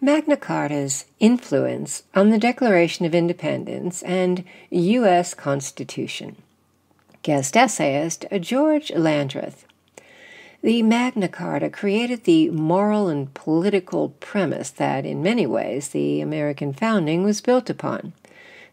Magna Carta's influence on the Declaration of Independence and U.S. Constitution. Guest essayist George Landreth. The Magna Carta created the moral and political premise that, in many ways, the American founding was built upon.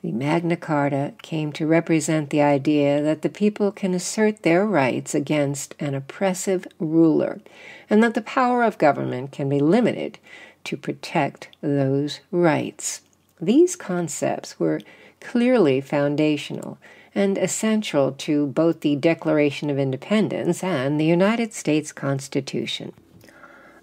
The Magna Carta came to represent the idea that the people can assert their rights against an oppressive ruler, and that the power of government can be limited to protect those rights. These concepts were clearly foundational and essential to both the Declaration of Independence and the United States Constitution.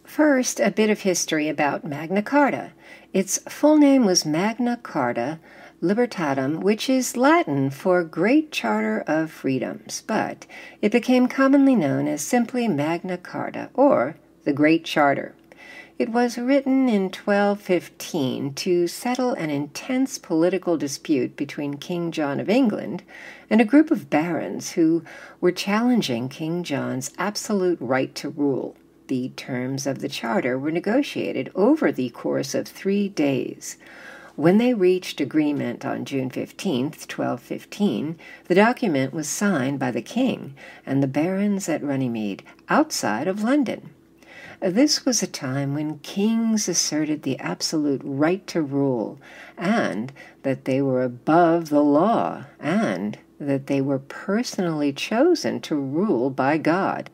First, a bit of history about Magna Carta. Its full name was Magna Carta Libertatum, which is Latin for Great Charter of Freedoms, but it became commonly known as simply Magna Carta or the Great Charter. It was written in 1215 to settle an intense political dispute between King John of England and a group of barons who were challenging King John's absolute right to rule. The terms of the charter were negotiated over the course of three days. When they reached agreement on June 15, 1215, the document was signed by the king and the barons at Runnymede, outside of London. This was a time when kings asserted the absolute right to rule, and that they were above the law, and that they were personally chosen to rule by God.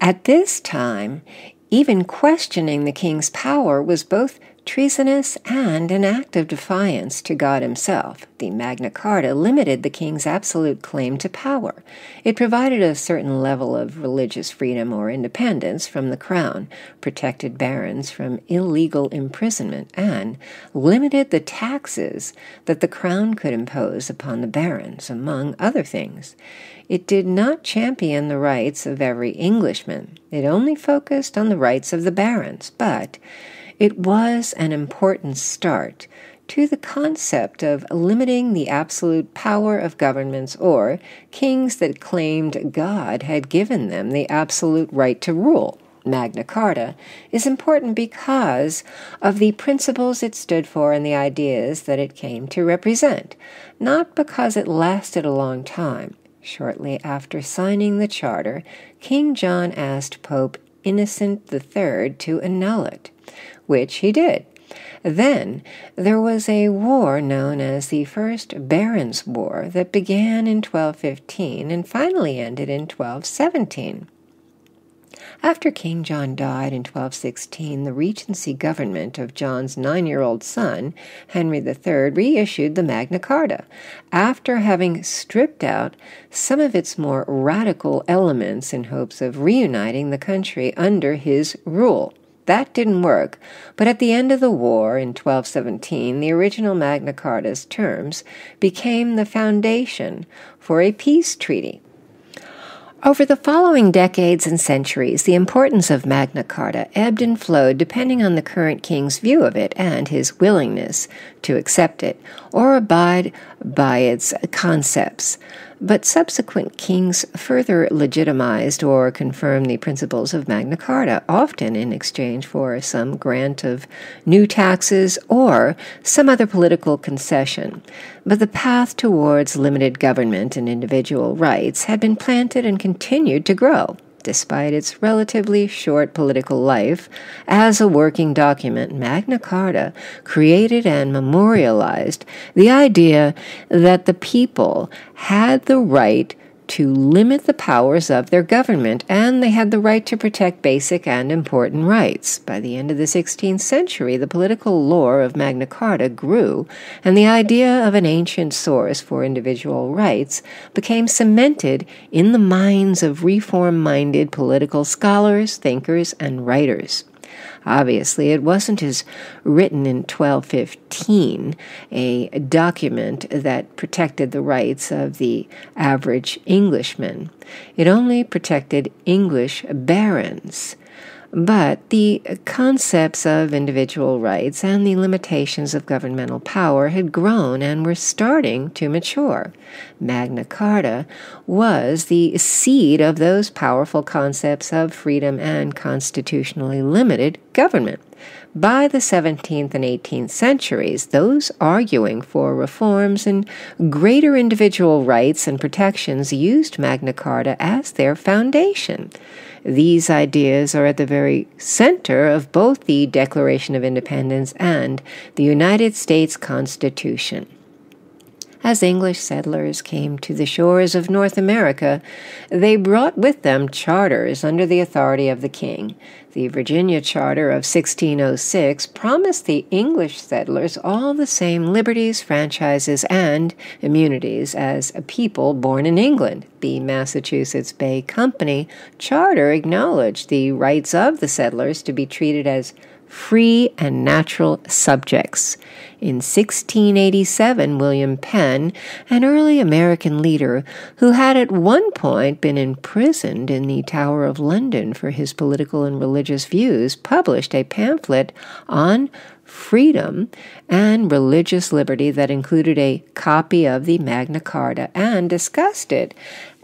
At this time, even questioning the king's power was both treasonous and an act of defiance to God Himself. The Magna Carta limited the king's absolute claim to power. It provided a certain level of religious freedom or independence from the crown, protected barons from illegal imprisonment, and limited the taxes that the crown could impose upon the barons, among other things. It did not champion the rights of every Englishman. It only focused on the rights of the barons, but it was an important start to the concept of limiting the absolute power of governments or kings that claimed God had given them the absolute right to rule. Magna Carta is important because of the principles it stood for and the ideas that it came to represent, not because it lasted a long time. Shortly after signing the charter, King John asked Pope Innocent III to annul it which he did. Then there was a war known as the First Barons' War that began in 1215 and finally ended in 1217. After King John died in 1216, the Regency government of John's nine year old son, Henry III, reissued the Magna Carta, after having stripped out some of its more radical elements in hopes of reuniting the country under his rule. That didn't work, but at the end of the war in 1217, the original Magna Carta's terms became the foundation for a peace treaty. Over the following decades and centuries, the importance of Magna Carta ebbed and flowed depending on the current king's view of it and his willingness to accept it or abide by its concepts but subsequent kings further legitimized or confirmed the principles of Magna Carta, often in exchange for some grant of new taxes or some other political concession. But the path towards limited government and individual rights had been planted and continued to grow despite its relatively short political life, as a working document, Magna Carta created and memorialized the idea that the people had the right to limit the powers of their government, and they had the right to protect basic and important rights. By the end of the 16th century, the political lore of Magna Carta grew, and the idea of an ancient source for individual rights became cemented in the minds of reform minded political scholars, thinkers, and writers. Obviously, it wasn't as written in 1215, a document that protected the rights of the average Englishman. It only protected English barons. But the concepts of individual rights and the limitations of governmental power had grown and were starting to mature. Magna Carta was the seed of those powerful concepts of freedom and constitutionally limited government by the 17th and 18th centuries, those arguing for reforms and greater individual rights and protections used Magna Carta as their foundation. These ideas are at the very center of both the Declaration of Independence and the United States Constitution as English settlers came to the shores of North America, they brought with them charters under the authority of the king. The Virginia Charter of 1606 promised the English settlers all the same liberties, franchises, and immunities as a people born in England. The Massachusetts Bay Company Charter acknowledged the rights of the settlers to be treated as free and natural subjects. In 1687, William Penn, an early American leader who had at one point been imprisoned in the Tower of London for his political and religious views, published a pamphlet on freedom and religious liberty that included a copy of the Magna Carta and discussed it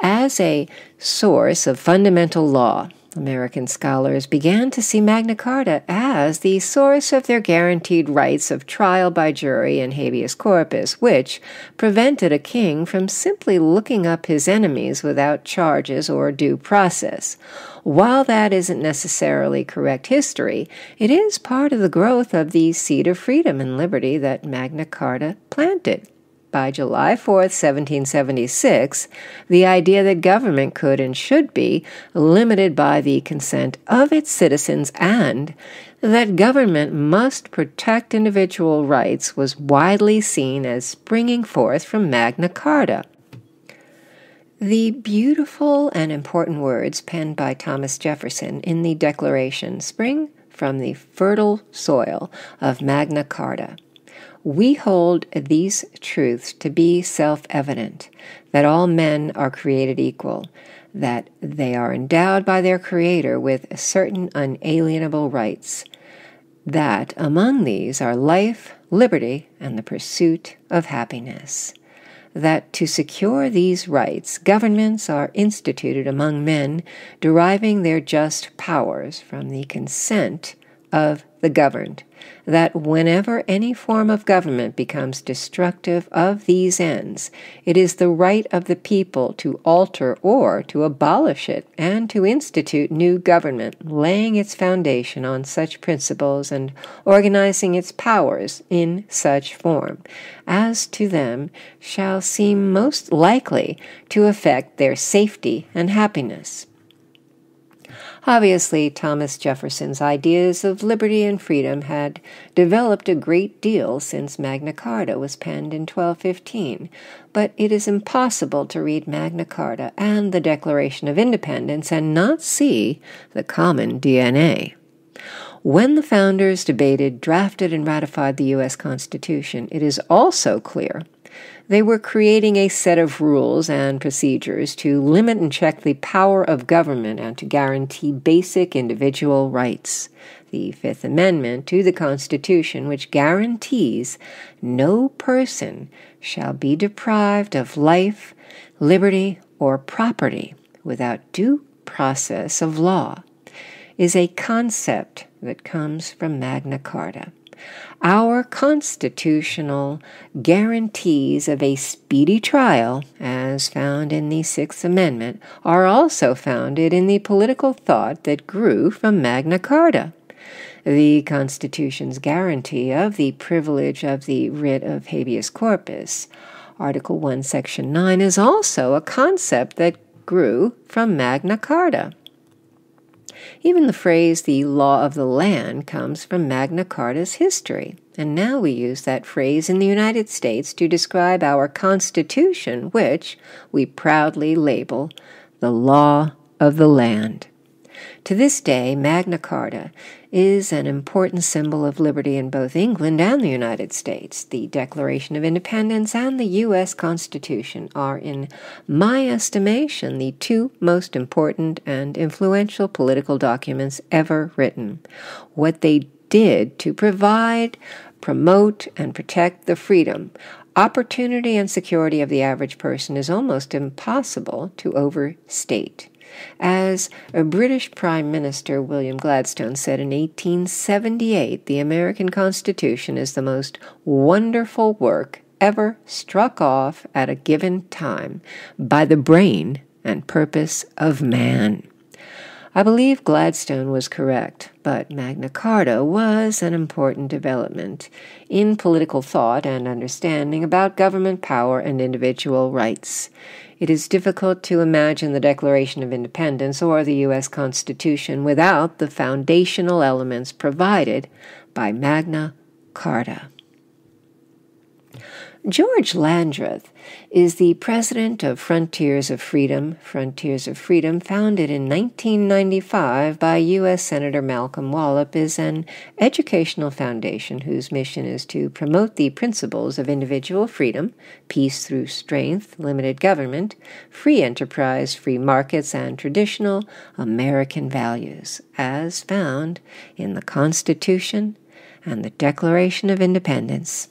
as a source of fundamental law. American scholars began to see Magna Carta as the source of their guaranteed rights of trial by jury and habeas corpus, which prevented a king from simply looking up his enemies without charges or due process. While that isn't necessarily correct history, it is part of the growth of the seed of freedom and liberty that Magna Carta planted. By July 4, 1776, the idea that government could and should be limited by the consent of its citizens and that government must protect individual rights was widely seen as springing forth from Magna Carta. The beautiful and important words penned by Thomas Jefferson in the Declaration spring from the fertile soil of Magna Carta. We hold these truths to be self evident that all men are created equal, that they are endowed by their Creator with certain unalienable rights, that among these are life, liberty, and the pursuit of happiness. That to secure these rights, governments are instituted among men, deriving their just powers from the consent of the governed that whenever any form of government becomes destructive of these ends, it is the right of the people to alter or to abolish it and to institute new government, laying its foundation on such principles and organizing its powers in such form as to them shall seem most likely to affect their safety and happiness. Obviously, Thomas Jefferson's ideas of liberty and freedom had developed a great deal since Magna Carta was penned in 1215, but it is impossible to read Magna Carta and the Declaration of Independence and not see the common DNA. When the founders debated, drafted, and ratified the U.S. Constitution, it is also clear they were creating a set of rules and procedures to limit and check the power of government and to guarantee basic individual rights. The Fifth Amendment to the Constitution, which guarantees no person shall be deprived of life, liberty, or property without due process of law, is a concept that comes from Magna Carta our constitutional guarantees of a speedy trial, as found in the Sixth Amendment, are also founded in the political thought that grew from Magna Carta. The Constitution's guarantee of the privilege of the writ of habeas corpus, Article 1, Section 9, is also a concept that grew from Magna Carta. Even the phrase the law of the land comes from Magna Carta's history, and now we use that phrase in the United States to describe our Constitution, which we proudly label the law of the land. To this day, Magna Carta is an important symbol of liberty in both England and the United States. The Declaration of Independence and the U.S. Constitution are, in my estimation, the two most important and influential political documents ever written. What they did to provide, promote, and protect the freedom opportunity and security of the average person is almost impossible to overstate. As a British Prime Minister William Gladstone said in 1878, the American Constitution is the most wonderful work ever struck off at a given time by the brain and purpose of man. I believe Gladstone was correct, but Magna Carta was an important development in political thought and understanding about government power and individual rights. It is difficult to imagine the Declaration of Independence or the U.S. Constitution without the foundational elements provided by Magna Carta. George Landreth is the president of Frontiers of Freedom. Frontiers of Freedom, founded in 1995 by U.S. Senator Malcolm Wallop, is an educational foundation whose mission is to promote the principles of individual freedom, peace through strength, limited government, free enterprise, free markets, and traditional American values, as found in the Constitution and the Declaration of Independence.